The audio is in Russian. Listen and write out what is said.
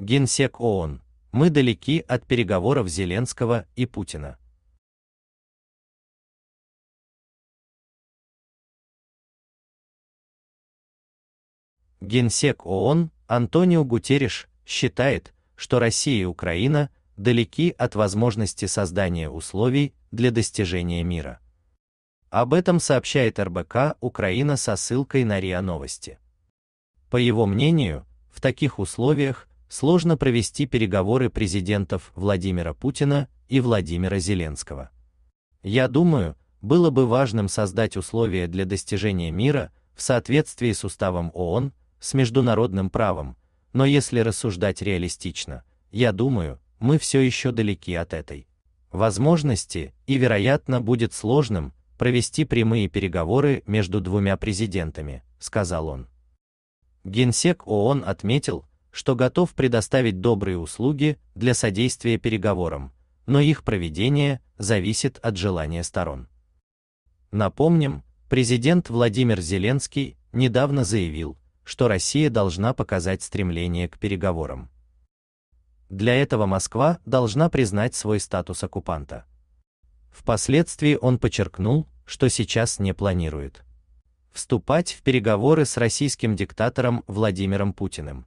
Генсек ООН, мы далеки от переговоров Зеленского и Путина. Генсек ООН Антонио Гутериш считает, что Россия и Украина далеки от возможности создания условий для достижения мира. Об этом сообщает РБК Украина со ссылкой на РИА Новости. По его мнению, в таких условиях сложно провести переговоры президентов Владимира Путина и Владимира Зеленского. Я думаю, было бы важным создать условия для достижения мира в соответствии с уставом ООН, с международным правом, но если рассуждать реалистично, я думаю, мы все еще далеки от этой возможности, и вероятно будет сложным провести прямые переговоры между двумя президентами, сказал он. Генсек ООН отметил, что готов предоставить добрые услуги для содействия переговорам, но их проведение зависит от желания сторон. Напомним, президент Владимир Зеленский недавно заявил, что Россия должна показать стремление к переговорам. Для этого Москва должна признать свой статус оккупанта. Впоследствии он подчеркнул, что сейчас не планирует вступать в переговоры с российским диктатором Владимиром Путиным.